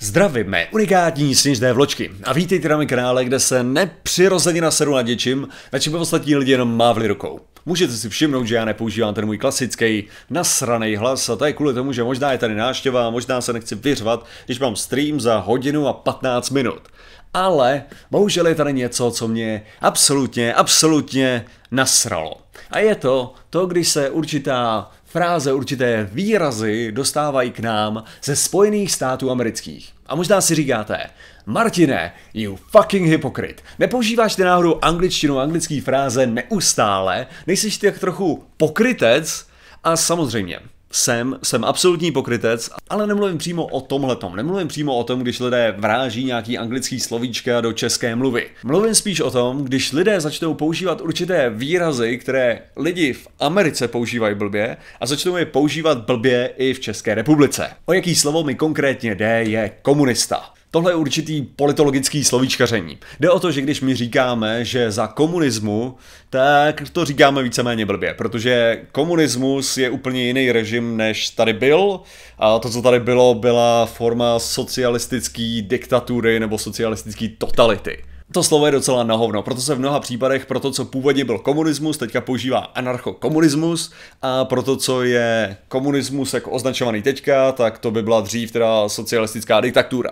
Zdravím mé unikátní sněžné vločky a vítejte na mém kanále, kde se nepřirozeně naseru na děčím, na čem ostatní lidi jenom mávli rukou. Můžete si všimnout, že já nepoužívám ten můj klasický nasraný hlas a to je kvůli tomu, že možná je tady náštěva a možná se nechci vyřvat, když mám stream za hodinu a 15 minut ale bohužel je tady něco, co mě absolutně, absolutně nasralo. A je to to, když se určitá fráze, určité výrazy dostávají k nám ze Spojených států amerických. A možná si říkáte, Martine, you fucking hypocrite. Nepoužíváš ty náhodou angličtinu, anglický fráze neustále, nejsi tak trochu pokrytec? A samozřejmě, jsem, jsem absolutní pokrytec, ale nemluvím přímo o tomhletom, nemluvím přímo o tom, když lidé vráží nějaký anglický slovíčka do české mluvy. Mluvím spíš o tom, když lidé začnou používat určité výrazy, které lidi v Americe používají blbě a začnou je používat blbě i v České republice. O jaký slovo mi konkrétně jde je komunista. Tohle je určitý politologický slovíčkaření. Jde o to, že když my říkáme, že za komunismu, tak to říkáme víceméně blbě, protože komunismus je úplně jiný režim, než tady byl. A to, co tady bylo, byla forma socialistické diktatury nebo socialistické totality. To slovo je docela nahovno, proto se v mnoha případech pro to, co původně byl komunismus, teďka používá anarchokomunismus a pro to, co je komunismus jako označovaný teďka, tak to by byla dřív teda socialistická diktatura.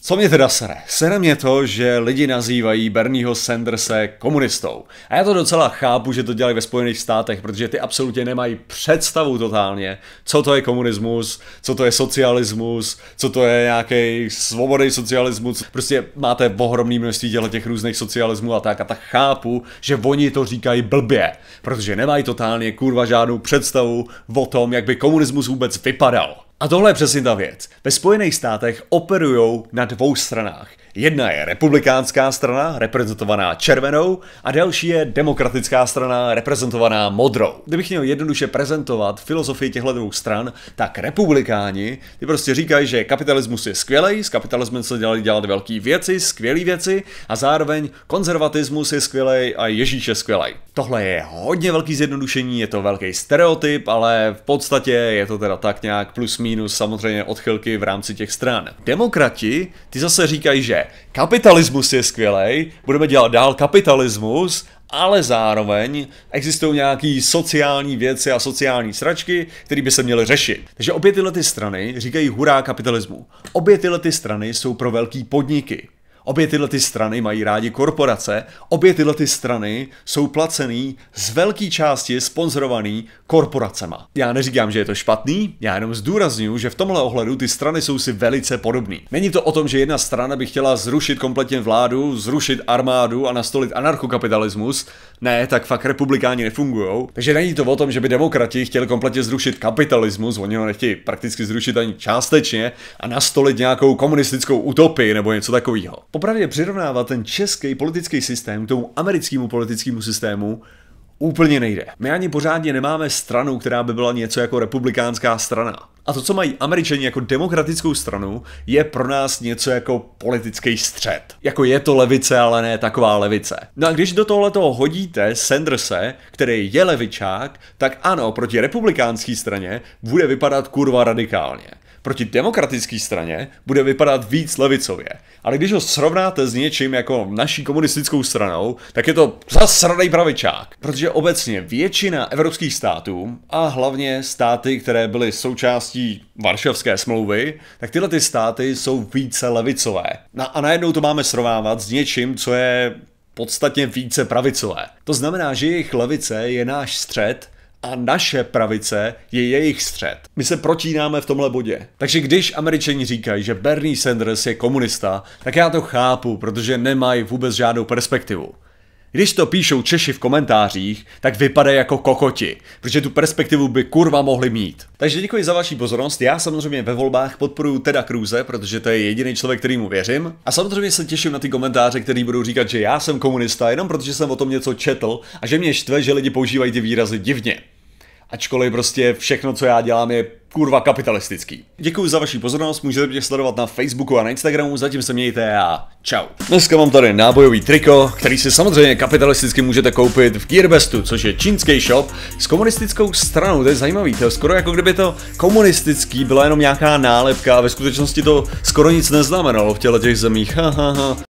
Co mě teda sere? Sere mě to, že lidi nazývají Bernieho Sandersa komunistou. A já to docela chápu, že to dělají ve Spojených státech, protože ty absolutně nemají představu totálně, co to je komunismus, co to je socialismus, co to je nějaký svobodný socialismus. Prostě máte ohromný množství těchto těch různých socialismů a tak a tak chápu, že oni to říkají blbě, protože nemají totálně kurva žádnou představu o tom, jak by komunismus vůbec vypadal. A tohle je přesně ta věc. Ve Spojených státech operují na dvou stranách. Jedna je republikánská strana, reprezentovaná červenou, a další je demokratická strana, reprezentovaná modrou. Kdybych měl jednoduše prezentovat filozofii těchto dvou stran, tak republikáni ty prostě říkají, že kapitalismus je skvělý, s kapitalismem se dělali dělat velké věci, skvělé věci, a zároveň konzervatismus je skvělý a Ježíš je skvělý. Tohle je hodně velký zjednodušení, je to velký stereotyp, ale v podstatě je to teda tak nějak plus mí minus samozřejmě odchylky v rámci těch stran. Demokrati, ty zase říkají, že kapitalismus je skvělý, budeme dělat dál kapitalismus, ale zároveň existují nějaké sociální věci a sociální sračky, které by se měly řešit. Takže obě tyhle ty strany říkají hurá kapitalismu. Obě tyhle ty strany jsou pro velký podniky. Obě tyhle ty strany mají rádi korporace, obě tyhle ty strany jsou placený z velké části sponzorovaný korporacema. Já neříkám, že je to špatný, já jenom zdůraznuju, že v tomhle ohledu ty strany jsou si velice podobné. Není to o tom, že jedna strana by chtěla zrušit kompletně vládu, zrušit armádu a nastolit anarchokapitalismus. Ne, tak fakt republikáni nefungují. Takže není to o tom, že by demokrati chtěli kompletně zrušit kapitalismus, oni ho nechtějí prakticky zrušit ani částečně a nastolit nějakou komunistickou utopii nebo něco takového opravdu přirovnávat ten český politický systém k tomu americkému politickému systému úplně nejde. My ani pořádně nemáme stranu, která by byla něco jako republikánská strana. A to, co mají američani jako demokratickou stranu, je pro nás něco jako politický střed. Jako je to levice, ale ne taková levice. No a když do tohle toho hodíte Sandersa, který je levičák, tak ano, proti republikánské straně bude vypadat kurva radikálně proti demokratické straně bude vypadat víc levicově. Ale když ho srovnáte s něčím jako naší komunistickou stranou, tak je to zasranej pravičák. Protože obecně většina evropských států a hlavně státy, které byly součástí Varšavské smlouvy, tak tyhle ty státy jsou více levicové. Na, no a najednou to máme srovnávat s něčím, co je podstatně více pravicové. To znamená, že jejich levice je náš střed a naše pravice je jejich střed. My se protínáme v tomhle bodě. Takže když američani říkají, že Bernie Sanders je komunista, tak já to chápu, protože nemají vůbec žádnou perspektivu. Když to píšou Češi v komentářích, tak vypadají jako kokoti, protože tu perspektivu by kurva mohli mít. Takže děkuji za vaši pozornost, já samozřejmě ve volbách podporuji Teda Kruze, protože to je jediný člověk, kterýmu věřím. A samozřejmě se těším na ty komentáře, který budou říkat, že já jsem komunista, jenom protože jsem o tom něco četl a že mě štve, že lidi používají ty výrazy divně ačkoliv prostě všechno, co já dělám, je kurva kapitalistický. Děkuji za vaši pozornost, můžete mě sledovat na Facebooku a na Instagramu, zatím se mějte a čau. Dneska mám tady nábojový triko, který si samozřejmě kapitalisticky můžete koupit v Gearbestu, což je čínský shop s komunistickou stranou, to je zajímavý, to je skoro jako kdyby to komunistický byla jenom nějaká nálepka a ve skutečnosti to skoro nic neznamenalo v těle těch zemích, ha, ha, ha.